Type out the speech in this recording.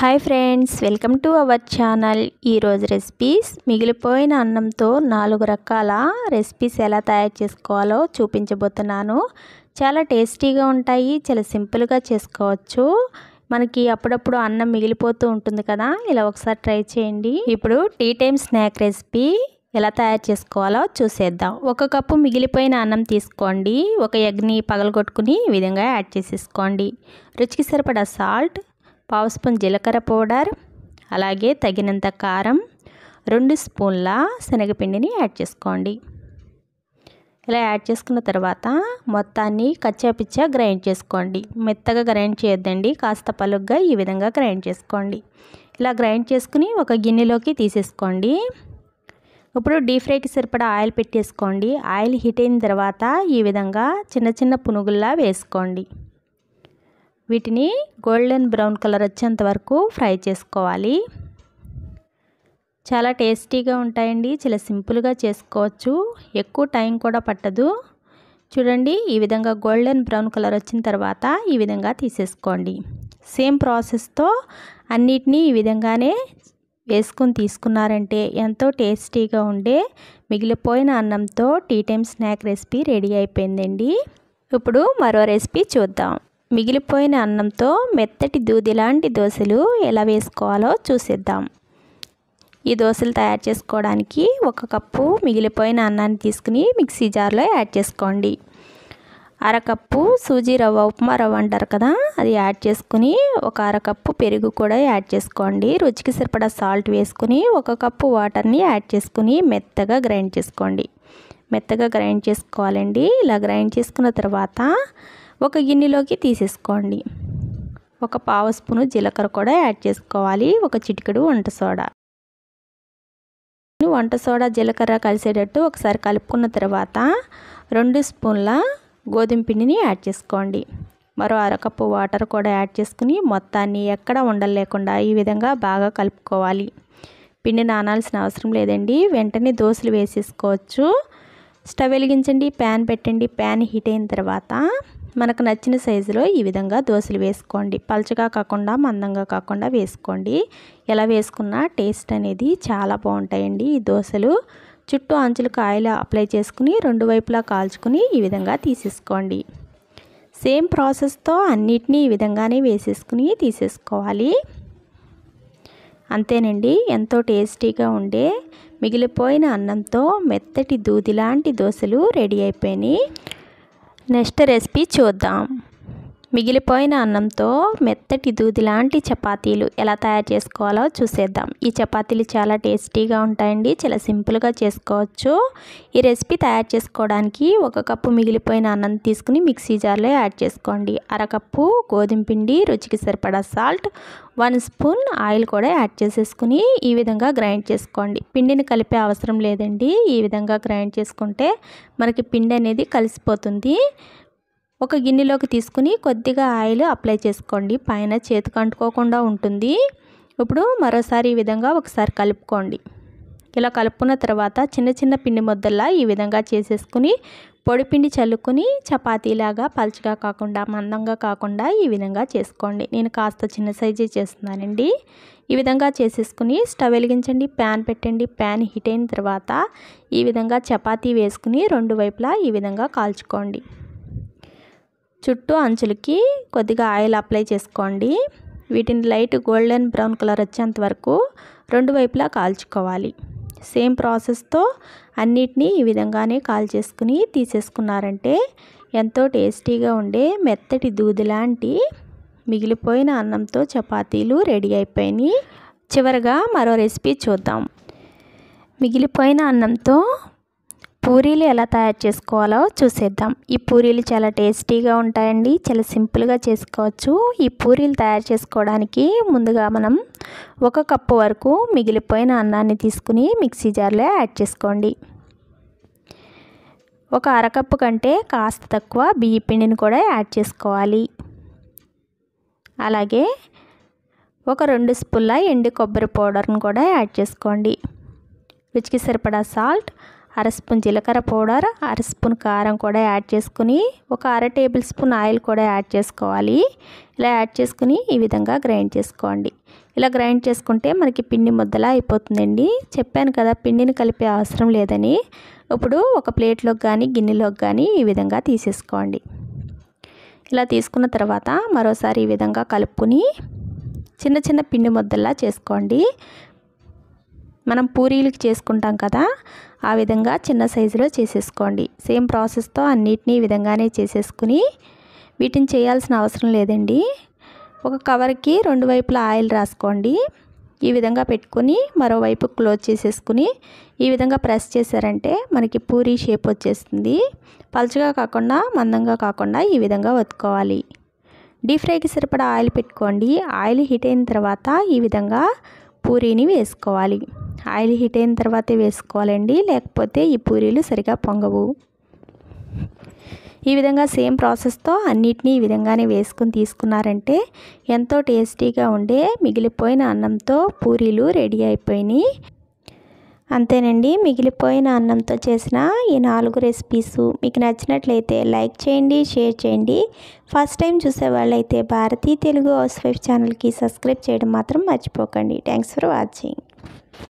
hi friends welcome to our channel ఈరోజు recipes మిగిలిపోయిన అన్నంతో నాలుగు రకాల రెసిపీస్ ఎలా తయారు చేసుకోవాలో చూపించబోతున్నాను చాలా టేస్టీగా ఉంటాయి చాలా సింపుల్గా చేసుకోవచ్చు మనకి అప్పుడప్పుడు అన్నం మిగిలిపోతూ ఉంటుంది కదా ఇలా ఒకసారి ట్రై చేయండి ఇప్పుడు టీ టైమ్ స్నాక్ రెసిపీ ఎలా తయారు చేసుకోవాలో చూసేద్దాం ఒక కప్పు మిగిలిపోయిన అన్నం తీసుకోండి ఒక ఎగ్ని పగలగొట్టుకుని ఈ విధంగా యాడ్ చేసేసుకోండి రుచికి సరిపడా సాల్ట్ పావు స్పూన్ జీలకర్ర పౌడర్ అలాగే తగినంత కారం రెండు స్పూన్ల శనగపిండిని యాడ్ చేసుకోండి ఇలా యాడ్ చేసుకున్న తర్వాత మొత్తాన్ని కచ్చాపిచ్చ గ్రైండ్ చేసుకోండి మెత్తగా గ్రైండ్ చేయొద్దండి కాస్త పలుగ్గా ఈ విధంగా గ్రైండ్ చేసుకోండి ఇలా గ్రైండ్ చేసుకుని ఒక గిన్నెలోకి తీసేసుకోండి ఇప్పుడు డీప్ ఫ్రైకి సరిపడా ఆయిల్ పెట్టేసుకోండి ఆయిల్ హీట్ అయిన తర్వాత ఈ విధంగా చిన్న చిన్న పునుగుల్లా వేసుకోండి వీటిని గోల్డెన్ బ్రౌన్ కలర్ వచ్చేంత వరకు ఫ్రై చేసుకోవాలి చాలా టేస్టీగా ఉంటాయండి చాలా సింపుల్గా చేసుకోవచ్చు ఎక్కువ టైం కూడా పట్టదు చూడండి ఈ విధంగా గోల్డెన్ బ్రౌన్ కలర్ వచ్చిన తర్వాత ఈ విధంగా తీసేసుకోండి సేమ్ ప్రాసెస్తో అన్నిటినీ ఈ విధంగానే వేసుకుని తీసుకున్నారంటే ఎంతో టేస్టీగా ఉండే మిగిలిపోయిన అన్నంతో tea time snack recipe ready అయిపోయిందండి ఇప్పుడు మరో రెసిపీ చూద్దాం మిగిలిపోయిన అన్నంతో మెత్తటి దూదిలాంటి దోశలు ఎలా వేసుకోవాలో చూసేద్దాం ఈ దోశలు తయారు చేసుకోవడానికి ఒక కప్పు మిగిలిపోయిన అన్నాన్ని తీసుకుని మిక్సీ జార్లో యాడ్ చేసుకోండి అరకప్పు సూజీ రవ్వ ఉప్మా రవ్వ అంటారు కదా అది యాడ్ చేసుకుని ఒక అరకప్పు పెరుగు కూడా యాడ్ చేసుకోండి రుచికి సరిపడా సాల్ట్ వేసుకుని ఒక కప్పు వాటర్ని యాడ్ చేసుకుని మెత్తగా గ్రైండ్ చేసుకోండి మెత్తగా గ్రైండ్ చేసుకోవాలండి ఇలా గ్రైండ్ చేసుకున్న తర్వాత ఒక గిన్నెలోకి తీసేసుకోండి ఒక పావు స్పూను జీలకర్ర కూడా యాడ్ చేసుకోవాలి ఒక చిటికెడు వంట సోడా వంట సోడా జీలకర్ర కలిసేటట్టు ఒకసారి కలుపుకున్న తర్వాత రెండు స్పూన్ల గోధుమ పిండిని యాడ్ చేసుకోండి మరో అరకప్పు వాటర్ కూడా యాడ్ చేసుకుని మొత్తాన్ని ఎక్కడ ఉండలేకుండా ఈ విధంగా బాగా కలుపుకోవాలి పిండి నానాల్సిన అవసరం లేదండి వెంటనే దోశలు వేసేసుకోవచ్చు స్టవ్ వెలిగించండి ప్యాన్ పెట్టండి ప్యాన్ హీట్ అయిన తర్వాత మనకు నచ్చిన సైజులో ఈ విధంగా దోశలు వేసుకోండి పలచగా కాకుండా మందంగా కాకుండా వేసుకోండి ఎలా వేసుకున్నా టేస్ట్ అనేది చాలా బాగుంటాయండి ఈ దోశలు చుట్టూ అంచులకు ఆయిల్ అప్లై చేసుకుని రెండు వైపులా కాల్చుకుని ఈ విధంగా తీసేసుకోండి సేమ్ ప్రాసెస్తో అన్నిటినీ ఈ విధంగానే వేసేసుకుని తీసేసుకోవాలి అంతేనండి ఎంతో టేస్టీగా ఉండే మిగిలిపోయిన అన్నంతో మెత్తటి దూది లాంటి దోశలు రెడీ అయిపోయినాయి నెక్స్ట్ రెసిపీ చూద్దాం మిగిలిపోయిన అన్నంతో మెత్తటి దూది లాంటి చపాతీలు ఎలా తయారు చేసుకోవాలో చూసేద్దాం ఈ చపాతీలు చాలా టేస్టీగా ఉంటాయండి చాలా సింపుల్గా చేసుకోవచ్చు ఈ రెసిపీ తయారు చేసుకోవడానికి ఒక కప్పు మిగిలిపోయిన అన్నం తీసుకుని మిక్సీ జార్లో యాడ్ చేసుకోండి అరకప్పు గోధుమ పిండి రుచికి సరిపడా సాల్ట్ వన్ స్పూన్ ఆయిల్ కూడా యాడ్ చేసేసుకుని ఈ విధంగా గ్రైండ్ చేసుకోండి పిండిని కలిపే అవసరం లేదండి ఈ విధంగా గ్రైండ్ చేసుకుంటే మనకి పిండి అనేది కలిసిపోతుంది ఒక గిన్నెలోకి తీసుకుని కొద్దిగా ఆయిల్ అప్లై చేసుకోండి పైన చేతికి అంటుకోకుండా ఉంటుంది ఇప్పుడు మరోసారి ఈ విధంగా ఒకసారి కలుపుకోండి ఇలా కలుపుకున్న తర్వాత చిన్న చిన్న పిండి ముద్దల్లా ఈ విధంగా చేసేసుకుని పొడిపిండి చల్లుకుని చపాతీలాగా పలుచగా కాకుండా మందంగా కాకుండా ఈ విధంగా చేసుకోండి నేను కాస్త చిన్న సైజే చేస్తున్నానండి ఈ విధంగా చేసేసుకుని స్టవ్ వెలిగించండి ప్యాన్ పెట్టండి ప్యాన్ హీట్ అయిన తర్వాత ఈ విధంగా చపాతీ వేసుకుని రెండు వైపులా ఈ విధంగా కాల్చుకోండి చుట్టూ అంచులకి కొద్దిగా ఆయిల్ అప్లై చేసుకోండి వీటిని లైట్ గోల్డెన్ బ్రౌన్ కలర్ వచ్చేంత వరకు రెండు వైపులా కాల్చుకోవాలి సేమ్ ప్రాసెస్తో అన్నిటినీ ఈ విధంగానే కాల్చేసుకుని తీసేసుకున్నారంటే ఎంతో టేస్టీగా ఉండే మెత్తటి దూది లాంటి మిగిలిపోయిన అన్నంతో చపాతీలు రెడీ అయిపోయినాయి చివరగా మరో రెసిపీ చూద్దాం మిగిలిపోయిన అన్నంతో పూరీలు ఎలా తయారు చేసుకోవాలో చూసేద్దాం ఈ పూరీలు చాలా టేస్టీగా ఉంటాయండి చాలా సింపుల్గా చేసుకోవచ్చు ఈ పూరీలు తయారు చేసుకోవడానికి ముందుగా మనం ఒక కప్పు వరకు మిగిలిపోయిన అన్నాన్ని తీసుకుని మిక్సీ జార్లో యాడ్ చేసుకోండి ఒక అరకప్పు కంటే కాస్త తక్కువ బియ్య పిండిని కూడా యాడ్ చేసుకోవాలి అలాగే ఒక రెండు స్పూన్ల ఎండు కొబ్బరి పౌడర్ని కూడా యాడ్ చేసుకోండి రుచికి సరిపడా సాల్ట్ అర స్పూన్ జీలకర్ర పౌడర్ అర స్పూన్ కారం కూడా యాడ్ చేసుకుని ఒక అర టేబుల్ స్పూన్ ఆయిల్ కూడా యాడ్ చేసుకోవాలి ఇలా యాడ్ చేసుకుని ఈ విధంగా గ్రైండ్ చేసుకోండి ఇలా గ్రైండ్ చేసుకుంటే మనకి పిండి ముద్దలా అయిపోతుందండి చెప్పాను కదా పిండిని కలిపే అవసరం లేదని ఇప్పుడు ఒక ప్లేట్లోకి కానీ గిన్నెలోకి కానీ ఈ విధంగా తీసేసుకోండి ఇలా తీసుకున్న తర్వాత మరోసారి ఈ విధంగా కలుపుకుని చిన్న చిన్న పిండి ముద్దలా చేసుకోండి మనం పూరీలకి చేసుకుంటాం కదా ఆ విధంగా చిన్న సైజులో చేసేసుకోండి సేమ్ ప్రాసెస్తో అన్నిటినీ ఈ విధంగానే చేసేసుకుని వీటిని చేయాల్సిన అవసరం లేదండి ఒక కవర్కి రెండు వైపుల ఆయిల్ రాసుకోండి ఈ విధంగా పెట్టుకుని మరోవైపు క్లోజ్ చేసేసుకుని ఈ విధంగా ప్రెస్ చేశారంటే మనకి పూరీ షేప్ వచ్చేస్తుంది పలుచగా కాకుండా మందంగా కాకుండా ఈ విధంగా వత్తుకోవాలి డీప్ ఫ్రైకి సరిపడా ఆయిల్ పెట్టుకోండి ఆయిల్ హీట్ అయిన తర్వాత ఈ విధంగా పూరీని వేసుకోవాలి ఆయిల్ హీట్ అయిన తర్వాత వేసుకోవాలండి లేకపోతే ఈ పూరీలు సరిగా పొంగవు ఈ విధంగా సేమ్ ప్రాసెస్తో అన్నిటినీ ఈ విధంగానే వేసుకుని తీసుకున్నారంటే ఎంతో టేస్టీగా ఉండే మిగిలిపోయిన అన్నంతో పూరీలు రెడీ అయిపోయినాయి అంతేనండి మిగిలిపోయిన అన్నంతో చేసిన ఈ నాలుగు రెసిపీస్ మీకు నచ్చినట్లయితే లైక్ చేయండి షేర్ చేయండి ఫస్ట్ టైం చూసే వాళ్ళైతే భారతీ తెలుగు హౌస్ వైఫ్ ఛానల్కి సబ్స్క్రైబ్ చేయడం మాత్రం మర్చిపోకండి థ్యాంక్స్ ఫర్ వాచింగ్